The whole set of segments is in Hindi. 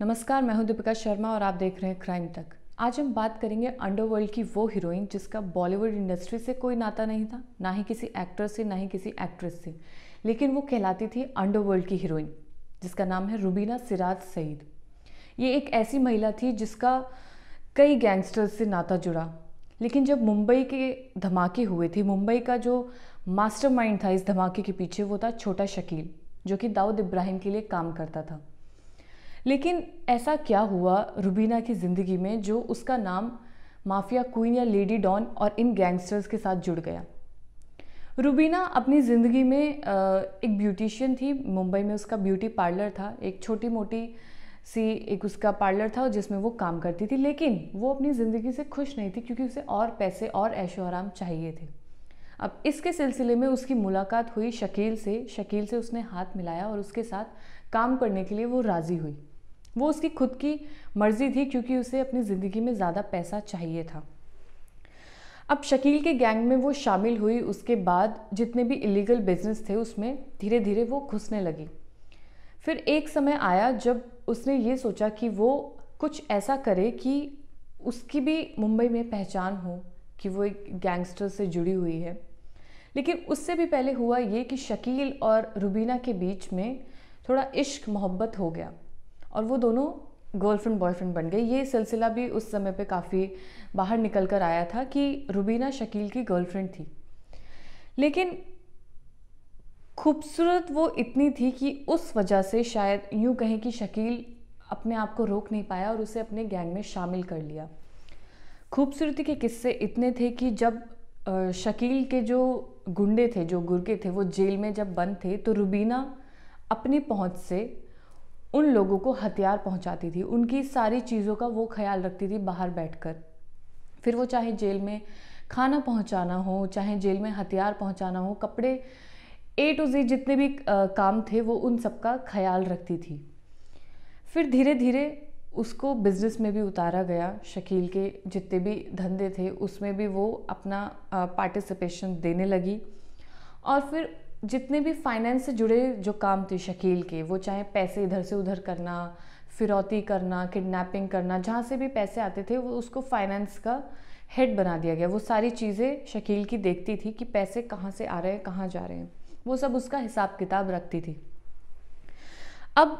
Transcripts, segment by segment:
नमस्कार मैं हूं दीपिका शर्मा और आप देख रहे हैं क्राइम तक आज हम बात करेंगे अंडरवर्ल्ड की वो हीरोइन जिसका बॉलीवुड इंडस्ट्री से कोई नाता नहीं था ना ही किसी एक्टर से ना ही किसी एक्ट्रेस से लेकिन वो कहलाती थी अंडरवर्ल्ड की हीरोइन जिसका नाम है रुबीना सिराज सईद ये एक ऐसी महिला थी जिसका कई गैंगस्टर्स से नाता जुड़ा लेकिन जब मुंबई के धमाके हुए थे मुंबई का जो मास्टरमाइंड था इस धमाके के पीछे वो था छोटा शकील जो कि दाऊद इब्राहिम के लिए काम करता था लेकिन ऐसा क्या हुआ रुबीना की ज़िंदगी में जो उसका नाम माफिया क्वीन या लेडी डॉन और इन गैंगस्टर्स के साथ जुड़ गया रुबीना अपनी ज़िंदगी में एक ब्यूटिशियन थी मुंबई में उसका ब्यूटी पार्लर था एक छोटी मोटी सी एक उसका पार्लर था जिसमें वो काम करती थी लेकिन वो अपनी ज़िंदगी से खुश नहीं थी क्योंकि उसे और पैसे और ऐशो आराम चाहिए थे अब इसके सिलसिले में उसकी मुलाकात हुई शकील से शकील से उसने हाथ मिलाया और उसके साथ काम करने के लिए वो राज़ी हुई वो उसकी खुद की मर्ज़ी थी क्योंकि उसे अपनी ज़िंदगी में ज़्यादा पैसा चाहिए था अब शकील के गैंग में वो शामिल हुई उसके बाद जितने भी इलीगल बिजनेस थे उसमें धीरे धीरे वो घुसने लगी फिर एक समय आया जब उसने ये सोचा कि वो कुछ ऐसा करे कि उसकी भी मुंबई में पहचान हो कि वो एक गैंगस्टर से जुड़ी हुई है लेकिन उससे भी पहले हुआ ये कि शकील और रुबीना के बीच में थोड़ा इश्क मोहब्बत हो गया और वो दोनों गर्लफ्रेंड बॉयफ्रेंड बन गए ये सिलसिला भी उस समय पे काफ़ी बाहर निकल कर आया था कि रुबीना शकील की गर्लफ्रेंड थी लेकिन खूबसूरत वो इतनी थी कि उस वजह से शायद यूँ कहें कि शकील अपने आप को रोक नहीं पाया और उसे अपने गैंग में शामिल कर लिया खूबसूरती के किस्से इतने थे कि जब शकील के जो गुंडे थे जो गुरके थे वो जेल में जब बंद थे तो रुबीना अपनी पहुंच से उन लोगों को हथियार पहुंचाती थी उनकी सारी चीज़ों का वो ख्याल रखती थी बाहर बैठकर फिर वो चाहे जेल में खाना पहुंचाना हो चाहे जेल में हथियार पहुंचाना हो कपड़े ए टू जी जितने भी काम थे वो उन सब का ख्याल रखती थी फिर धीरे धीरे उसको बिज़नेस में भी उतारा गया शकील के जितने भी धंधे थे उसमें भी वो अपना पार्टिसिपेशन देने लगी और फिर जितने भी फाइनेंस से जुड़े जो काम थे शकील के वो चाहे पैसे इधर से उधर करना फिरौती करना किडनैपिंग करना जहाँ से भी पैसे आते थे वो उसको फाइनेंस का हेड बना दिया गया वो सारी चीज़ें शकील की देखती थी कि पैसे कहाँ से आ रहे हैं कहाँ जा रहे हैं वो सब उसका हिसाब किताब रखती थी अब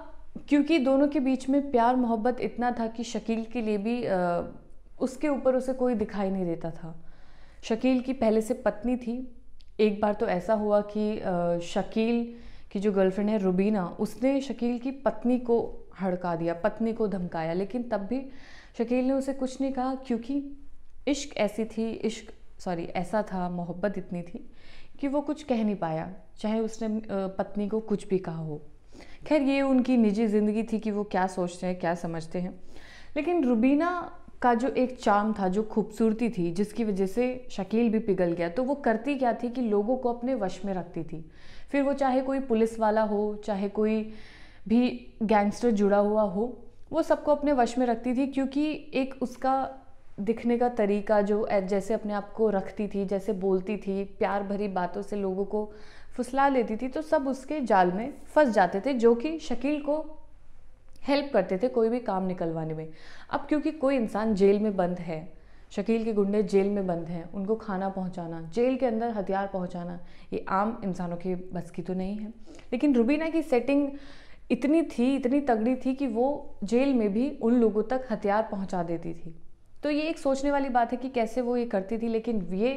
क्योंकि दोनों के बीच में प्यार मोहब्बत इतना था कि शकील के लिए भी आ, उसके ऊपर उसे कोई दिखाई नहीं देता था शकील की पहले से पत्नी थी एक बार तो ऐसा हुआ कि शकील की जो गर्लफ्रेंड है रुबीना उसने शकील की पत्नी को हड़का दिया पत्नी को धमकाया लेकिन तब भी शकील ने उसे कुछ नहीं कहा क्योंकि इश्क ऐसी थी इश्क सॉरी ऐसा था मोहब्बत इतनी थी कि वो कुछ कह नहीं पाया चाहे उसने पत्नी को कुछ भी कहा हो खैर ये उनकी निजी ज़िंदगी थी कि वो क्या सोचते हैं क्या समझते हैं लेकिन रुबीना का जो एक चार्म था जो खूबसूरती थी जिसकी वजह से शकील भी पिघल गया तो वो करती क्या थी कि लोगों को अपने वश में रखती थी फिर वो चाहे कोई पुलिस वाला हो चाहे कोई भी गैंगस्टर जुड़ा हुआ हो वो सबको अपने वश में रखती थी क्योंकि एक उसका दिखने का तरीका जो जैसे अपने आप को रखती थी जैसे बोलती थी प्यार भरी बातों से लोगों को फुसला लेती थी तो सब उसके जाल में फंस जाते थे जो कि शकील को हेल्प करते थे कोई भी काम निकलवाने में अब क्योंकि कोई इंसान जेल में बंद है शकील के गुंडे जेल में बंद हैं उनको खाना पहुंचाना जेल के अंदर हथियार पहुंचाना ये आम इंसानों के बस की तो नहीं है लेकिन रुबीना की सेटिंग इतनी थी इतनी तगड़ी थी कि वो जेल में भी उन लोगों तक हथियार पहुंचा देती थी तो ये एक सोचने वाली बात है कि कैसे वो ये करती थी लेकिन ये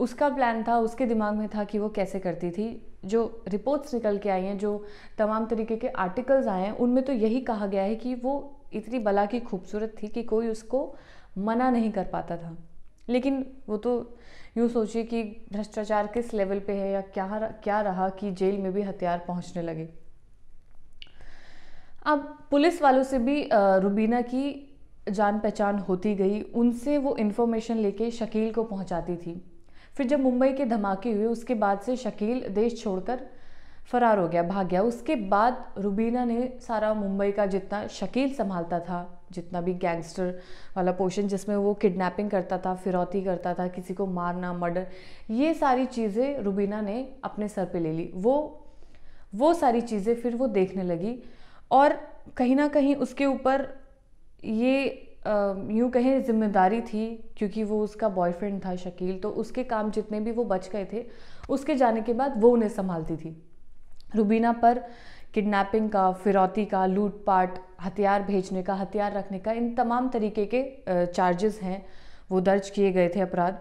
उसका प्लान था उसके दिमाग में था कि वो कैसे करती थी जो रिपोर्ट्स निकल के आई हैं जो तमाम तरीके के आर्टिकल्स आए हैं उनमें तो यही कहा गया है कि वो इतनी बला की खूबसूरत थी कि कोई उसको मना नहीं कर पाता था लेकिन वो तो यूँ सोचिए कि भ्रष्टाचार किस लेवल पे है या क्या क्या रहा कि जेल में भी हथियार पहुंचने लगे अब पुलिस वालों से भी रुबीना की जान पहचान होती गई उनसे वो इन्फॉर्मेशन लेके शकील को पहुंचाती थी फिर जब मुंबई के धमाके हुए उसके बाद से शकील देश छोड़कर फरार हो गया भाग गया उसके बाद रुबीना ने सारा मुंबई का जितना शकील संभालता था जितना भी गैंगस्टर वाला पोर्शन जिसमें वो किडनैपिंग करता था फिरौती करता था किसी को मारना मर्डर ये सारी चीज़ें रुबीना ने अपने सर पे ले ली वो वो सारी चीज़ें फिर वो देखने लगी और कहीं ना कहीं उसके ऊपर ये यूँ कहें जिम्मेदारी थी क्योंकि वो उसका बॉयफ्रेंड था शकील तो उसके काम जितने भी वो बच गए थे उसके जाने के बाद वो उन्हें संभालती थी रुबीना पर किडनैपिंग का फिरौती का लूटपाट हथियार भेजने का हथियार रखने का इन तमाम तरीके के चार्जेस हैं वो दर्ज किए गए थे अपराध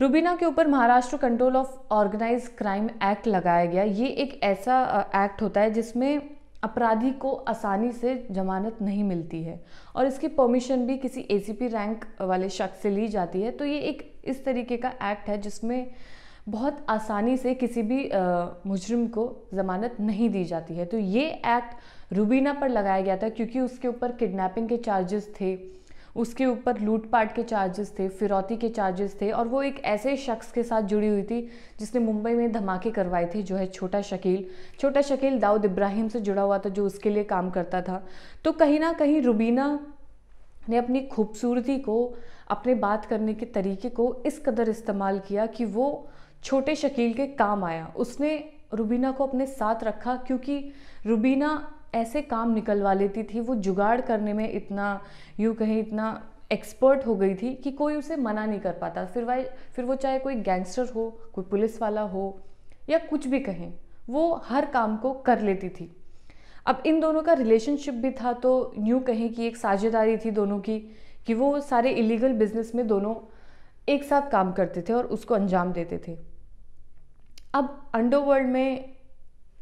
रुबीना के ऊपर Maharashtra control of organise crime act लगाया गया ये एक ऐसा एक्ट होता है जिसमें अपराधी को आसानी से जमानत नहीं मिलती है और इसकी परमिशन भी किसी एसीपी रैंक वाले शख्स से ली जाती है तो ये एक इस तरीके का एक्ट है जिसमें बहुत आसानी से किसी भी मुजरिम को ज़मानत नहीं दी जाती है तो ये एक्ट रूबीना पर लगाया गया था क्योंकि उसके ऊपर किडनैपिंग के चार्जेस थे उसके ऊपर लूटपाट के चार्जेस थे फिरौती के चार्जेस थे और वो एक ऐसे शख्स के साथ जुड़ी हुई थी जिसने मुंबई में धमाके करवाए थे जो है छोटा शकील छोटा शकील दाऊद इब्राहिम से जुड़ा हुआ था जो उसके लिए काम करता था तो कहीं ना कहीं रुबीना ने अपनी खूबसूरती को अपने बात करने के तरीके को इस कदर इस्तेमाल किया कि वो छोटे शकील के काम आया उसने रुबीना को अपने साथ रखा क्योंकि रुबीना ऐसे काम निकलवा लेती थी वो जुगाड़ करने में इतना यूँ कहें इतना एक्सपर्ट हो गई थी कि कोई उसे मना नहीं कर पाता फिर वह फिर वो चाहे कोई गैंगस्टर हो कोई पुलिस वाला हो या कुछ भी कहें वो हर काम को कर लेती थी अब इन दोनों का रिलेशनशिप भी था तो यूँ कहें कि एक साझेदारी थी दोनों की कि वो सारे इलीगल बिजनेस में दोनों एक साथ काम करते थे और उसको अंजाम देते थे अब अंडरवर्ल्ड में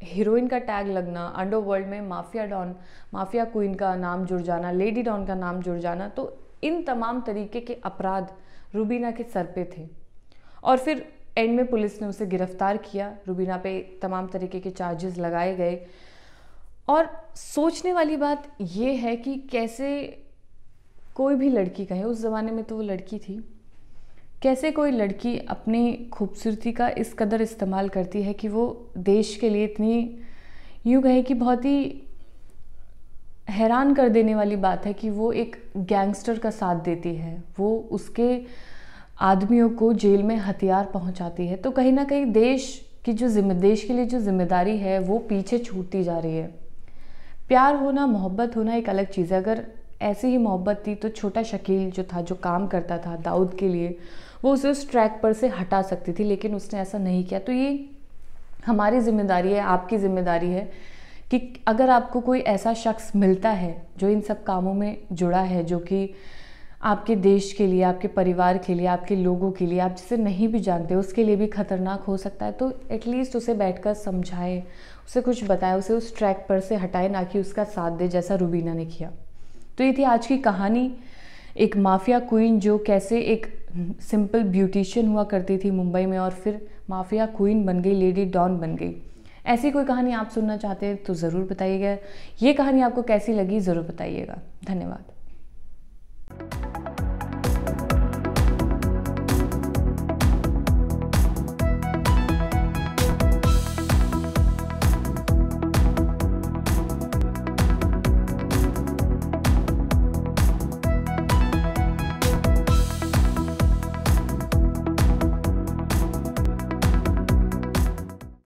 हीरोइन का टैग लगना अंडर वर्ल्ड में माफिया डॉन माफिया क्वीन का नाम जुड़ जाना लेडी डॉन का नाम जुड़ जाना तो इन तमाम तरीके के अपराध रूबीना के सर पे थे और फिर एंड में पुलिस ने उसे गिरफ्तार किया रूबीना पे तमाम तरीके के चार्जेस लगाए गए और सोचने वाली बात यह है कि कैसे कोई भी लड़की कहे उस ज़माने में तो वो लड़की थी कैसे कोई लड़की अपनी खूबसूरती का इस कदर इस्तेमाल करती है कि वो देश के लिए इतनी यूँ कहें कि बहुत ही हैरान कर देने वाली बात है कि वो एक गैंगस्टर का साथ देती है वो उसके आदमियों को जेल में हथियार पहुंचाती है तो कहीं ना कहीं देश की जो जिम्मे देश के लिए जो जिम्मेदारी है वो पीछे छूटती जा रही है प्यार होना मोहब्बत होना एक अलग चीज़ है अगर ऐसी ही मोहब्बत थी तो छोटा शकील जो था जो काम करता था दाऊद के लिए वो उसे उस ट्रैक पर से हटा सकती थी लेकिन उसने ऐसा नहीं किया तो ये हमारी जिम्मेदारी है आपकी जिम्मेदारी है कि अगर आपको कोई ऐसा शख्स मिलता है जो इन सब कामों में जुड़ा है जो कि आपके देश के लिए आपके परिवार के लिए आपके लोगों के लिए आप जिसे नहीं भी जानते उसके लिए भी खतरनाक हो सकता है तो एटलीस्ट उसे बैठकर समझाएं उसे कुछ बताएं उसे उस ट्रैक पर से हटाए ना कि उसका साथ दे जैसा रूबीना ने किया तो ये थी आज की कहानी एक माफिया क्वीन जो कैसे एक सिंपल ब्यूटिशियन हुआ करती थी मुंबई में और फिर माफिया क्वीन बन गई लेडी डॉन बन गई ऐसी कोई कहानी आप सुनना चाहते हैं तो ज़रूर बताइएगा ये कहानी आपको कैसी लगी ज़रूर बताइएगा धन्यवाद